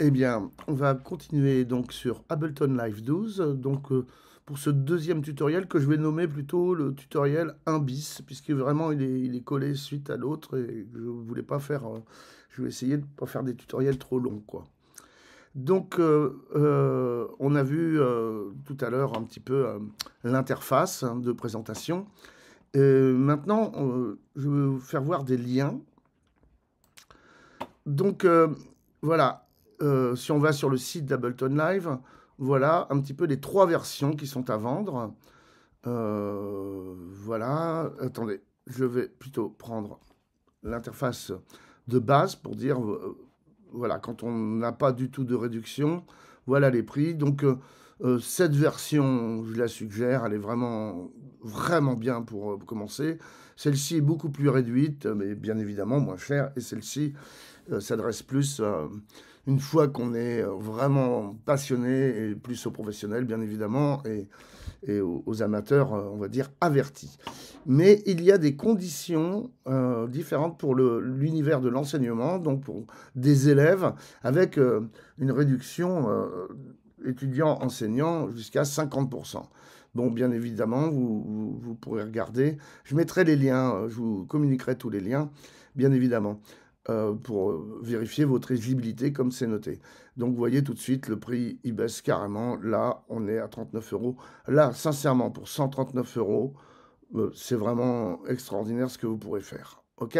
Eh bien, on va continuer donc sur Ableton Live 12, donc euh, pour ce deuxième tutoriel que je vais nommer plutôt le tutoriel 1 bis, puisque vraiment il est, collé suite à l'autre et je voulais pas faire, euh, je vais essayer de pas faire des tutoriels trop longs quoi. Donc, euh, on a vu tout à l'heure un petit peu l'interface hein, de présentation. maintenant, je vais vous faire voir des liens. Donc voilà, euh, si on va sur le site d'Ableton Live, voilà un petit peu les trois versions qui sont à vendre. Euh, voilà, attendez, je vais plutôt prendre l'interface de base pour dire, euh, voilà, quand on n'a pas du tout de réduction, voilà les prix. Donc, cette version, je la suggère, elle est vraiment, vraiment bien pour, pour commencer. Celle-ci est beaucoup plus réduite, mais bien évidemment moins chère, et celle-ci s'adresse plus une fois qu'on est euh, vraiment passionné, et plus aux professionnels, bien évidemment, et, aux, amateurs, euh, on va dire, avertis. Mais il y a des conditions euh, différentes pour l'univers de l'enseignement, donc pour des élèves, avec une réduction étudiant-enseignant jusqu'à 50%. Bon, bien évidemment, vous, vous, vous, pourrez regarder. Je mettrai les liens, je vous communiquerai tous les liens, bien évidemment. Euh, pour euh, vérifier votre éligibilité comme c'est noté. Donc vous voyez tout de suite, le prix il baisse carrément. Là, on est à 39 euros. Là, sincèrement, pour 139 euros, euh, c'est vraiment extraordinaire ce que vous pourrez faire. OK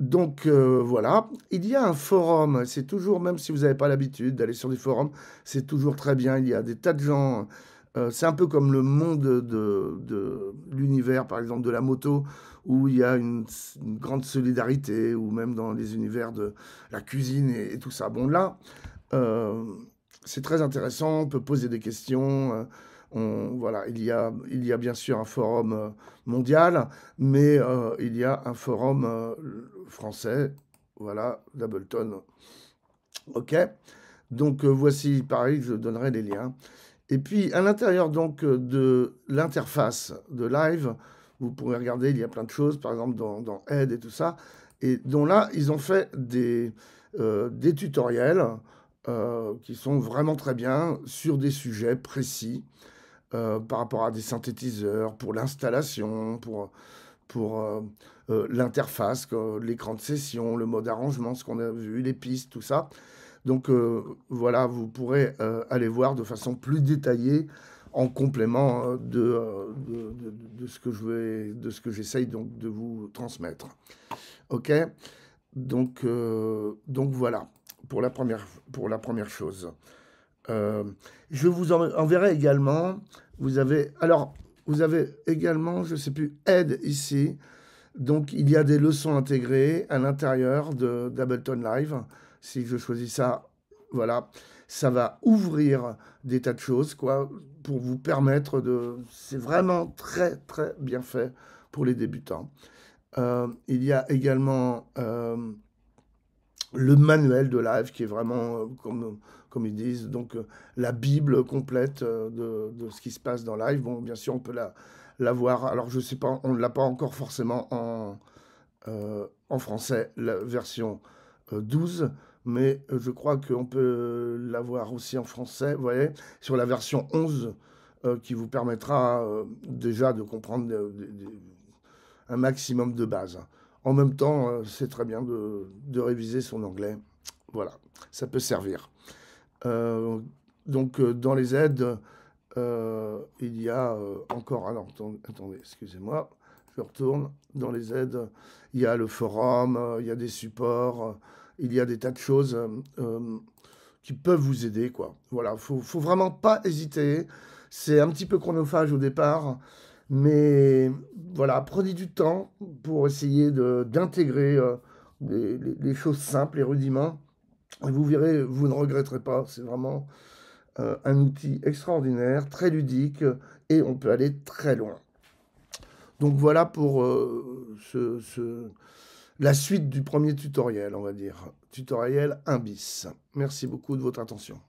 donc voilà, il y a un forum, c'est toujours, même si vous n'avez pas l'habitude d'aller sur des forums, c'est toujours très bien, il y a des tas de gens euh, c'est un peu comme le monde de, de, l'univers, par exemple, de la moto, où il y a une, grande solidarité, ou même dans les univers de la cuisine et, tout ça. Bon, là, euh, c'est très intéressant, on peut poser des questions. Euh, on, voilà, il y, a, il y a bien sûr un forum mondial, mais il y a un forum français, voilà, d'Ableton. OK Donc voici, pareil, je donnerai les liens. Et puis, à l'intérieur donc euh, de l'interface de Live, vous pouvez regarder, il y a plein de choses, par exemple dans, dans Aide et tout ça, et dont là, ils ont fait des, euh, des tutoriels euh, qui sont vraiment très bien sur des sujets précis par rapport à des synthétiseurs, pour l'installation, pour, pour l'interface, l'écran de session, le mode arrangement, ce qu'on a vu, les pistes, tout ça. Donc euh, voilà, vous pourrez euh, aller voir de façon plus détaillée en complément euh, de, ce que je vais, de ce que j'essaye donc de vous transmettre. Ok, donc donc voilà pour la première pour la première chose. je vous enverrai également. Vous avez alors vous avez également je sais plus aide ici. Donc il y a des leçons intégrées à l'intérieur de d'Ableton Live si je choisis ça, voilà, ça va ouvrir des tas de choses, quoi, pour vous permettre de... C'est vraiment très, très bien fait pour les débutants. Euh, il y a également euh, le manuel de live qui est vraiment, euh, comme, comme ils disent, donc la Bible complète de, de, ce qui se passe dans live. Bon, bien sûr, on peut la, la voir. Alors, je sais pas, on ne l'a pas encore forcément en, en français, la version 12 mais euh, je crois qu'on peut l'avoir aussi en français, vous voyez, sur la version 11, euh, qui vous permettra euh, déjà de comprendre un maximum de bases. En même temps, c'est très bien de, réviser son anglais. Voilà, ça peut servir. donc, dans les aides, il y a encore... Alors, attendez, excusez-moi. Je retourne dans les aides. Il y a le forum, il y a des supports, il y a des tas de choses euh, qui peuvent vous aider. Quoi. Voilà, faut, vraiment pas hésiter. C'est un petit peu chronophage au départ, mais voilà, prenez du temps pour essayer d'intégrer euh, les, choses simples, les rudiments. vous verrez, vous ne regretterez pas. C'est vraiment euh, un outil extraordinaire, très ludique, et on peut aller très loin. Donc voilà pour euh, la suite du premier tutoriel, on va dire. Tutoriel 1 bis. Merci beaucoup de votre attention.